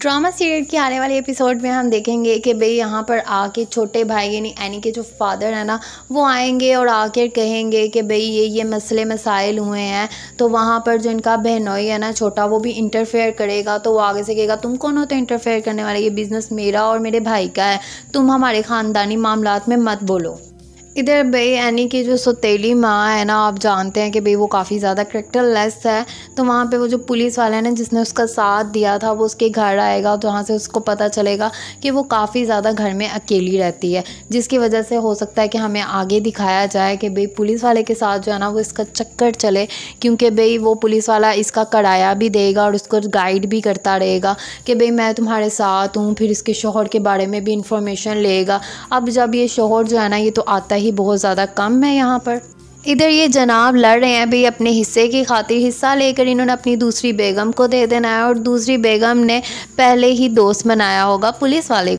drama serial के आने वाले एपिसोड में हम देखेंगे कि भाई यहाँ पर आके छोटे भाई यानी एनी के जो फादर है ना वो आएंगे और आके कहेंगे कि भाई ये ये मसले मसाइल हुए हैं तो वहाँ पर जो इनका बहनोई है ना छोटा वो भी इंटरफेयर करेगा तो वो आगे से कहेगा तुम कौन हो तो इंटरफेयर करने वाले ये बिज़नेस मेरा और मेरे भाई का है तुम हमारे ख़ानदानी मामला में मत बोलो इधर भाई एनी की जो सौतेली माँ है ना आप जानते हैं कि भाई वो काफ़ी ज़्यादा क्रिक्टर लेस है तो वहाँ पे वो जो पुलिस वाला है ना जिसने उसका साथ दिया था वो उसके घर आएगा तो वहाँ से उसको पता चलेगा कि वो काफ़ी ज़्यादा घर में अकेली रहती है जिसकी वजह से हो सकता है कि हमें आगे दिखाया जाए कि भाई पुलिस वाले के साथ जो है ना वो इसका चक्कर चले क्योंकि भाई वो पुलिस वाला इसका कराया भी देगा और उसको गाइड भी करता रहेगा कि भाई मैं तुम्हारे साथ हूँ फिर इसके शोहर के बारे में भी इंफॉर्मेशन लेगा अब जब ये शोहर जो है ना ये तो आता ही ही बहुत ज़्यादा कम है यहाँ पर इधर ये जनाब लड़ रहे हैं भाई अपने हिस्से की खातिर हिस्सा लेकर इन्होंने अपनी दूसरी बेगम को दे देना है और दूसरी बेगम ने पहले ही दोस्त बनाया होगा पुलिस वाले